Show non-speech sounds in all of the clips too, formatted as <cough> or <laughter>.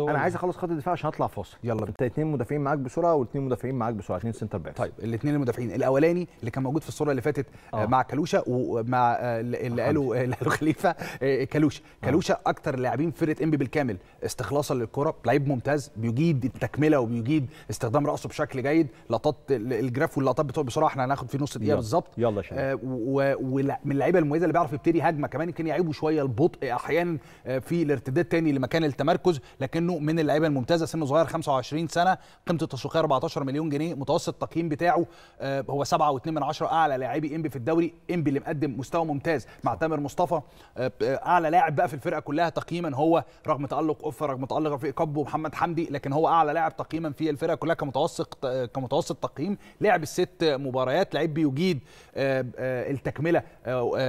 انا عايز اخلص خط الدفاع عشان هطلع فاصل يلا انت اثنين مدافعين معاك بسرعه واثنين مدافعين معاك بسرعه اثنين سنتر باك طيب الاثنين المدافعين الاولاني اللي كان موجود في الصوره اللي فاتت آه. آه. مع كالوشا ومع آه، اللي قالوا اللي قالوا خليفه آه، كالوشا آه. اكثر اكتر لاعبين فرقه انبي بالكامل استخلاصا للكره لعيب ممتاز بيجيد التكمله وبيجيد استخدام راسه بشكل جيد لقطات الجراف واللقطات بتوع بسرعه احنا هناخد فيه نص دقيقه بالظبط يلا آه ومن اللعيبه المميزه اللي بيعرف يبتدي هجمه كمان يمكن يعيبه شويه البطء احيانا في الارتداد تاني لمكان التمركز لكن منه من اللعيبه الممتازه سنه صغير 25 سنه قيمته التسويقيه 14 مليون جنيه متوسط التقييم بتاعه آه، هو 7.2 من اعلى لاعبي انبي في الدوري انبي اللي مقدم مستوى ممتاز مع تامر مصطفى آه، آه، اعلى لاعب بقى في الفرقه كلها تقييما هو رغم تالق اوفر رغم تالق رفيق كبو ومحمد حمدي لكن هو اعلى لاعب تقييما في الفرقه كلها كمتوسط كمتوسط تقييم لعب الست مباريات لعيب بيجيد التكمله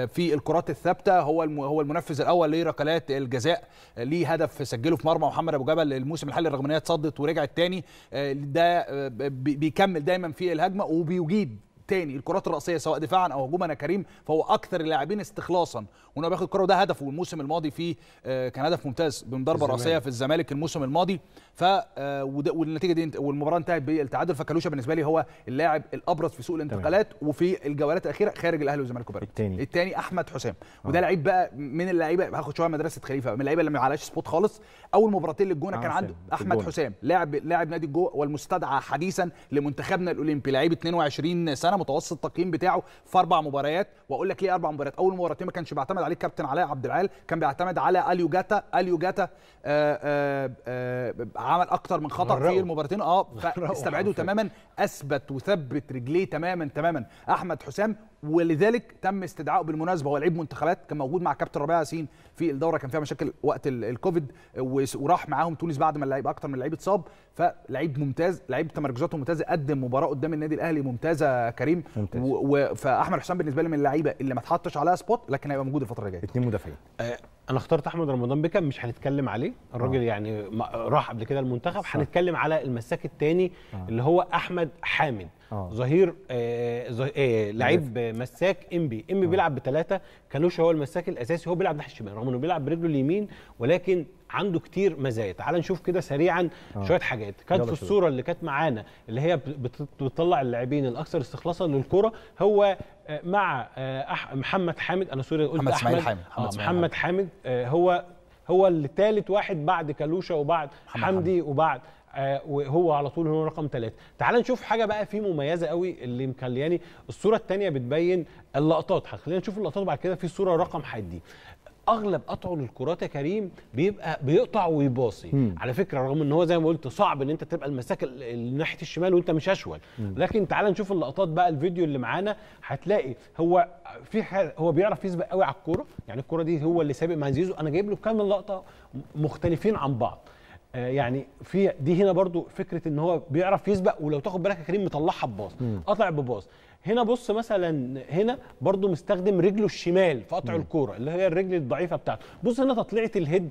في الكرات الثابته هو هو المنفذ الاول لركلات الجزاء ليه هدف سجله في مرمى محمد ابو ابو جبل الموسم الحالي رغم ان هي اتصدت ورجعت تاني آه، ده آه، بيكمل دايما في الهجمه وبيجيد تاني الكرات الراسيه سواء دفاعا او هجوما يا كريم فهو اكثر اللاعبين استخلاصا وانه بياخد الكره وده هدفه الموسم الماضي في آه، كان هدف ممتاز بمضربة راسيه في الزمالك الموسم الماضي ف آه، والنتيجه دي والمباراه انتهت بالتعادل فكالوشا بالنسبه لي هو اللاعب الابرز في سوق الانتقالات تمام. وفي الجولات الاخيره خارج الاهلي والزمالك وبيراميدز التاني التاني احمد حسام آه. وده لعيب بقى من اللعيبه هاخد شويه مدرسه خليفه من اللعيبه اللي ما عليهاش سبوت خالص اول مباراتين للجونه كان عنده احمد حسام لاعب لاعب نادي الجو والمستدعى حديثا لمنتخبنا الاولمبي لعيب 22 سنه متوسط التقييم بتاعه في اربع مباريات واقول لك ليه اربع مباريات اول مباراتين ما كانش بيعتمد عليه كابتن علاء عبد العال كان بيعتمد على اليو جاتا اليو جاتا آآ آه، آآ آه، آه، عمل اكتر من خطا في المباراتين اه فاستبعده تماما اثبت وثبت رجليه تماما تماما احمد حسام ولذلك تم استدعائه بالمناسبه هو لعيب منتخبات كان موجود مع كابتن ربيع ياسين في الدوره كان فيها مشاكل وقت الكوفيد وراح معاهم تونس بعد ما اللعيب اكتر من لعيب اتصاب فلعيب ممتاز لعيب تمركزاته ممتازه قدم مباراه قدام النادي الاهلي ممتازه كريم ممتاز. فاحمد حسام بالنسبه لي من اللعيبه اللي ما اتحطش عليها سبوت لكن هيبقى موجود الفتره الجايه اثنين مدافعين آه انا اخترت احمد رمضان بكم مش هنتكلم عليه الراجل آه. يعني راح قبل كده المنتخب هنتكلم على المساك الثاني آه. اللي هو احمد حامد آه. ظهير آه آه لعيب مساك امبي امبي بيلعب بثلاثه كانوش هو المساك الاساسي هو بيلعب ناحيه الشمال رغم انه بيلعب برجله اليمين ولكن عنده كتير مزايا تعال نشوف كده سريعا آه. شويه حاجات كانت في الصوره اللي كانت معانا اللي هي بتطلع اللاعبين الاكثر استخلاصا للكره هو آه، مع آه، محمد حامد انا سوري قلت محمد احمد حامد. آه محمد, حامد هو هو اللي ثالث واحد بعد كالوشا وبعد حمدي وبعد وهو على طول هو رقم ثلاثة تعال نشوف حاجة بقى فيه مميزة قوي اللي مكلياني الصورة الثانية بتبين اللقطات خلينا نشوف اللقطات بعد كده في صورة رقم حدي اغلب قطعه للكرات يا كريم بيبقى بيقطع ويباصي على فكره رغم ان هو زي ما قلت صعب ان انت تبقى المساك ناحيه الشمال وانت مش اشول لكن تعال نشوف اللقطات بقى الفيديو اللي معانا هتلاقي هو في هو بيعرف يسبق قوي على الكوره يعني الكوره دي هو اللي سابق مع زيزو انا جايب له كام لقطه مختلفين عن بعض آه، يعني في دي هنا برضو فكره ان هو بيعرف يسبق ولو تاخد بالك يا كريم مطلعها بباص قطع بباص هنا بص مثلا هنا برضو مستخدم رجله الشمال في قطع الكوره اللي هي الرجل الضعيفه بتاعته بص هنا تطلعه الهيد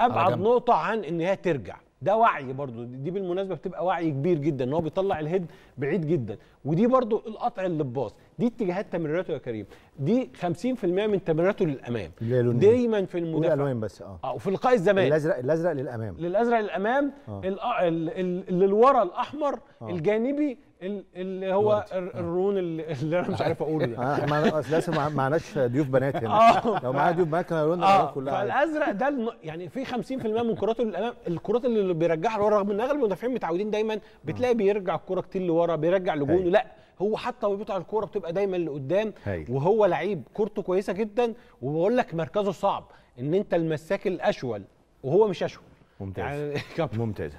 ابعد نقطه عن ان هي ترجع ده وعي برضو دي بالمناسبه بتبقى وعي كبير جدا ان هو بيطلع الهيد بعيد جدا ودي برضو القطع اللي بباص دي اتجاهات تمريراته يا كريم دي 50% من تمريراته للامام دايما في المدافع الالوان بس اه اه وفي لقاء الزمالك الازرق الازرق للامام للازرق للامام آه. آه، اللي الاحمر آه. الجانبي اللي هو آه. الرون اللي انا مش عارف اقوله ده احنا آه، لسه معناش ضيوف بنات هنا آه. لو معانا ضيوف بنات كان الرون الالوان كلها فالازرق ده يعني في 50% من كراته للامام الكرات اللي بيرجعها لورا رغم ان اغلب المدافعين متعودين دايما بتلاقي بيرجع الكوره كتير لورا بيرجع لجونه لا هو حتى وهو بيقطع الكوره بتبقى دايما لقدام وهو لعيب كورته كويسه جدا وبقول لك مركزه صعب ان انت المساك الاشول وهو مش اشول ممتاز يعني <laughs> ممتاز